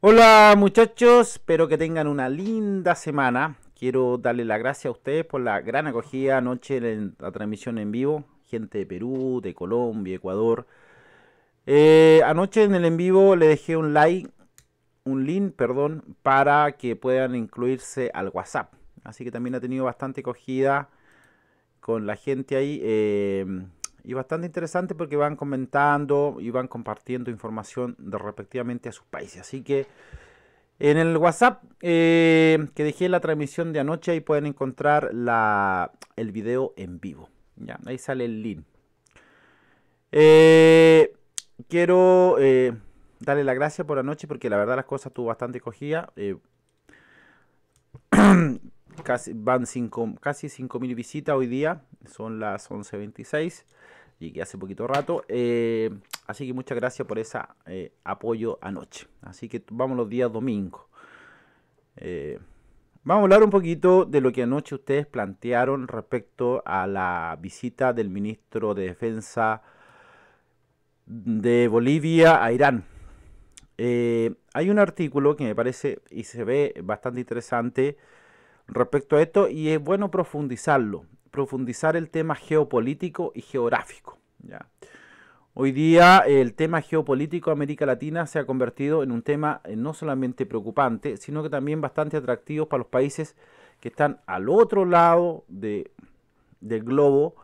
Hola muchachos, espero que tengan una linda semana. Quiero darle las gracias a ustedes por la gran acogida anoche en la transmisión en vivo. Gente de Perú, de Colombia, Ecuador. Eh, anoche en el en vivo le dejé un like, un link, perdón, para que puedan incluirse al WhatsApp. Así que también ha tenido bastante acogida con la gente ahí. Eh, y bastante interesante porque van comentando y van compartiendo información de respectivamente a sus países. Así que en el WhatsApp eh, que dejé la transmisión de anoche, ahí pueden encontrar el video en vivo. Ya, ahí sale el link. Eh, quiero eh, darle las gracias por anoche porque la verdad las cosas estuvo bastante cogida. casi, van cinco, casi 5.000 visitas hoy día, son las 11.26, que hace poquito rato, eh, así que muchas gracias por ese eh, apoyo anoche, así que vamos los días domingo. Eh, vamos a hablar un poquito de lo que anoche ustedes plantearon respecto a la visita del ministro de Defensa de Bolivia a Irán. hay un artículo que me parece y se ve bastante interesante respecto a esto y es bueno profundizarlo, profundizar el tema geopolítico y geográfico. Hoy día el tema geopolítico de América Latina se ha convertido en un tema eh, no solamente preocupante, sino que también bastante atractivo para los países que están al otro lado del globo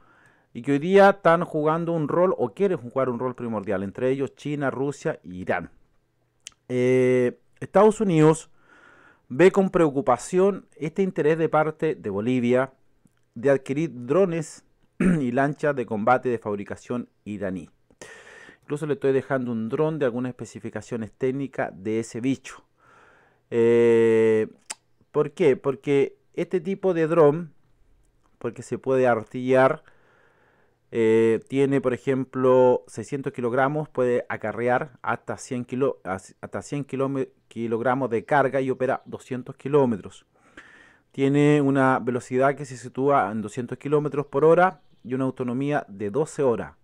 y que hoy día están jugando un rol o quieren jugar un rol primordial, entre ellos China, Rusia e Irán. Eh, Estados Unidos ve con preocupación este interés de parte de Bolivia de adquirir drones y lanchas de combate de fabricación iraní. Incluso le estoy dejando un dron de algunas especificaciones técnicas de ese bicho. Eh, ¿Por qué? Porque este tipo de dron, porque se puede artillar, eh, tiene, por ejemplo, 600 kilogramos, puede acarrear hasta 100, kilo, hasta 100 kilogramos de carga y opera 200 kilómetros. Tiene una velocidad que se sitúa en 200 kilómetros por hora y una autonomía de 12 horas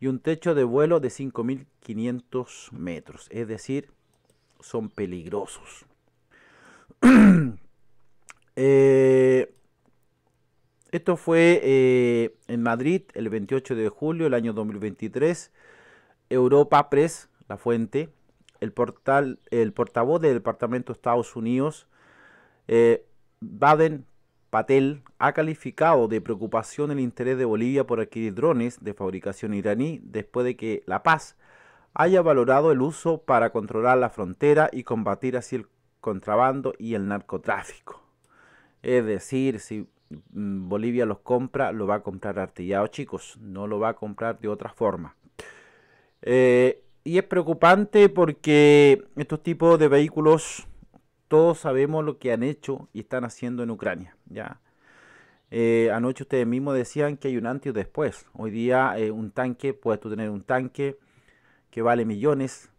y un techo de vuelo de 5.500 metros. Es decir, son peligrosos. eh, esto fue eh, en Madrid el 28 de julio del año 2023. Europa Press, la fuente, el, portal, el portavoz del Departamento de Estados Unidos, eh, Baden Patel, ha calificado de preocupación el interés de Bolivia por adquirir drones de fabricación iraní después de que La Paz haya valorado el uso para controlar la frontera y combatir así el contrabando y el narcotráfico. Es decir, si Mm, Bolivia los compra, lo va a comprar artillado, chicos, no lo va a comprar de otra forma. Eh, y es preocupante porque estos tipos de vehículos, todos sabemos lo que han hecho y están haciendo en Ucrania. ¿ya? Eh, anoche ustedes mismos decían que hay un antes y después. Hoy día eh, un tanque, puedes tener un tanque que vale millones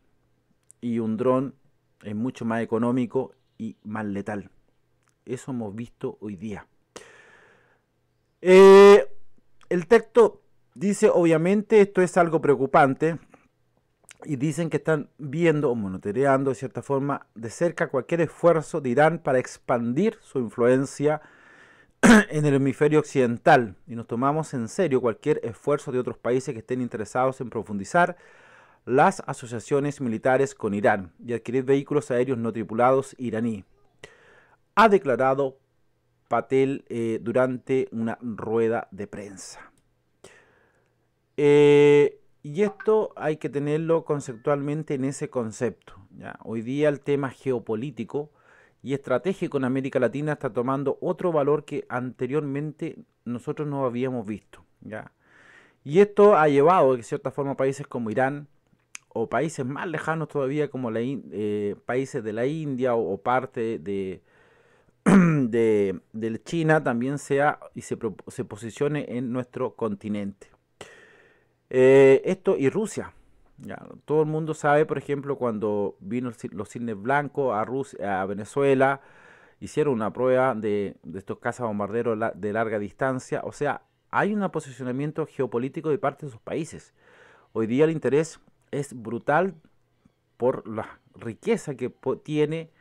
y un dron es mucho más económico y más letal. Eso hemos visto hoy día. Eh, el texto dice, obviamente, esto es algo preocupante. Y dicen que están viendo o monitoreando de cierta forma de cerca cualquier esfuerzo de Irán para expandir su influencia en el hemisferio occidental. Y nos tomamos en serio cualquier esfuerzo de otros países que estén interesados en profundizar las asociaciones militares con Irán y adquirir vehículos aéreos no tripulados iraní. Ha declarado Patel eh, durante una rueda de prensa. Eh, y esto hay que tenerlo conceptualmente en ese concepto. Hoy día el tema geopolítico y estratégico en América Latina está tomando otro valor que anteriormente nosotros no habíamos visto. ¿ya? Y esto ha llevado, de cierta forma, a países como Irán o países más lejanos todavía como eh, países de la India o parte de, de, China también sea y se, posicione en nuestro continente. Eh, esto y Rusia. Ya, todo el mundo sabe, por ejemplo, cuando vino los cines blancos a, a Venezuela, hicieron una prueba de, estos cazas bombarderos de larga distancia. O sea, hay un posicionamiento geopolítico de parte de sus países. Hoy día el interés es brutal por la riqueza que tiene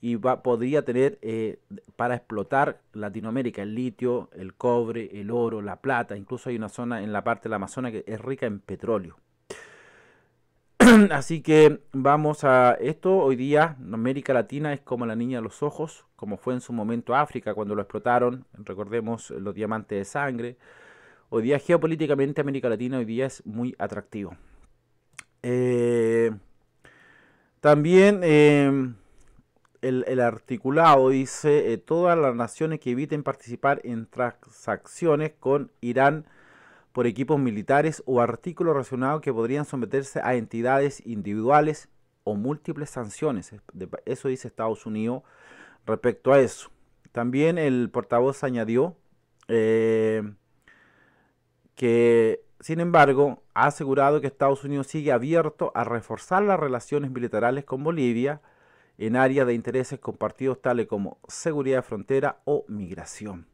y podría tener eh, para explotar Latinoamérica el litio, el cobre, el oro, la plata. Incluso hay una zona en la parte de la Amazonas que es rica en petróleo. Así que vamos a esto. Hoy día América Latina es como la niña de los ojos, como fue en su momento África cuando lo explotaron. Recordemos los diamantes de sangre. Hoy día geopolíticamente América Latina hoy día es muy atractivo. Eh, también... Eh, el, articulado dice, eh, todas las naciones que eviten participar en transacciones con Irán por equipos militares o artículos relacionados que podrían someterse a entidades individuales o múltiples sanciones. Eso dice Estados Unidos respecto a eso. También el portavoz añadió eh, que, sin embargo, ha asegurado que Estados Unidos sigue abierto a reforzar las relaciones bilaterales con Bolivia, en áreas de intereses compartidos tales como seguridad de frontera o migración.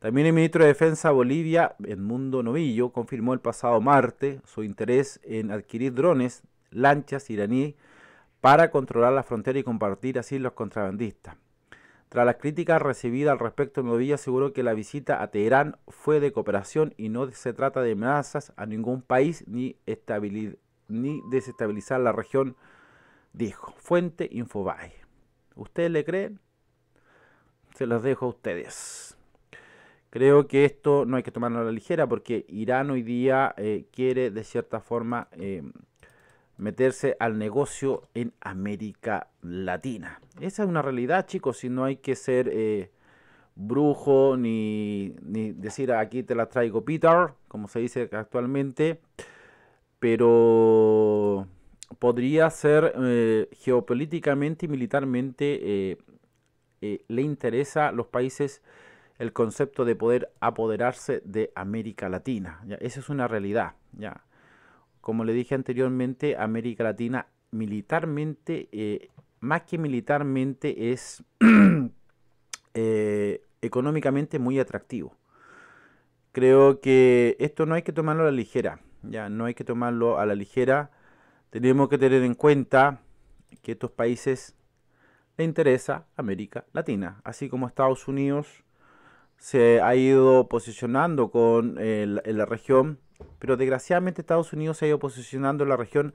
También el ministro de Defensa de Bolivia, Edmundo Novillo, confirmó el pasado martes su interés en adquirir drones, lanchas iraníes para controlar la frontera y compartir así los contrabandistas. Tras las críticas recibidas al respecto, Novillo aseguró que la visita a Teherán fue de cooperación y no se trata de amenazas a ningún país ni, ni desestabilizar la región dijo. Fuente Infobae. ¿Ustedes le creen? Se los dejo a ustedes. Creo que esto no hay que tomarlo a la ligera porque Irán hoy día eh, quiere de cierta forma em, meterse al negocio en América Latina. Esa es una realidad, chicos, si no hay que ser eh, brujo ni, ni decir ah, aquí te la traigo Peter, como se dice actualmente, pero podría ser eh, geopolíticamente y militarmente eh, eh, le interesa a los países el concepto de poder apoderarse de América Latina. Esa es una realidad. ¿ya? Como le dije anteriormente, América Latina militarmente, más que militarmente, es económicamente muy atractivo. Creo que esto no hay que tomarlo a la ligera. Ya no hay que tomarlo a la ligera tenemos que tener en cuenta que estos países le interesa América Latina, así como Estados Unidos se ha ido posicionando con eh, la, región, pero desgraciadamente Estados Unidos se ha ido posicionando en la región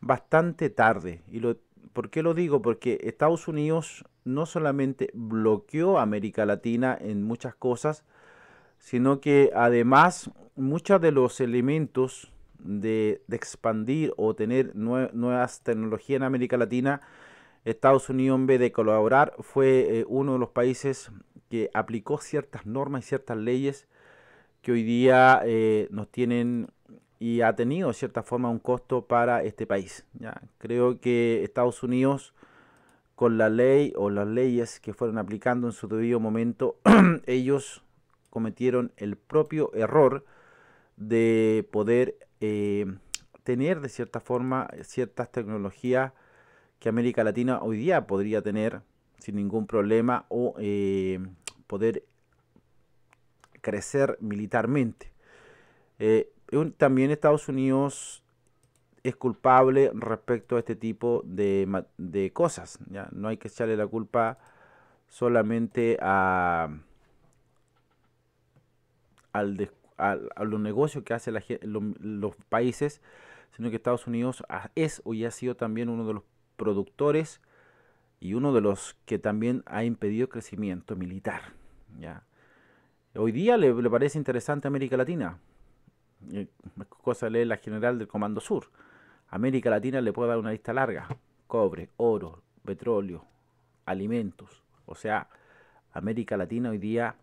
bastante tarde. Y lo, ¿Por qué lo digo? Porque Estados Unidos no solamente bloqueó a América Latina en muchas cosas, sino que además muchos de los elementos de, expandir o tener nuevas tecnologías en América Latina, Estados Unidos, en vez de colaborar, fue eh, uno de los países que aplicó ciertas normas y ciertas leyes que hoy día eh, nos tienen y ha tenido de cierta forma un costo para este país. ¿ya? Creo que Estados Unidos con la ley o las leyes que fueron aplicando en su debido momento, ellos cometieron el propio error de poder eh, tener de cierta forma ciertas tecnologías que América Latina hoy día podría tener sin ningún problema o eh, poder crecer militarmente. Eh, también Estados Unidos es culpable respecto a este tipo de, cosas. ¿ya? No hay que echarle la culpa solamente a, al descubrimiento a, los negocios que hacen los países, sino que Estados Unidos es o ya ha sido también uno de los productores y uno de los que también ha impedido crecimiento militar. ¿ya? Hoy día le, parece interesante América Latina. Eh, cosa lee la general del Comando Sur. América Latina le puede dar una lista larga. Cobre, oro, petróleo, alimentos. O sea, América Latina hoy día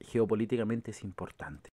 geopolíticamente es importante.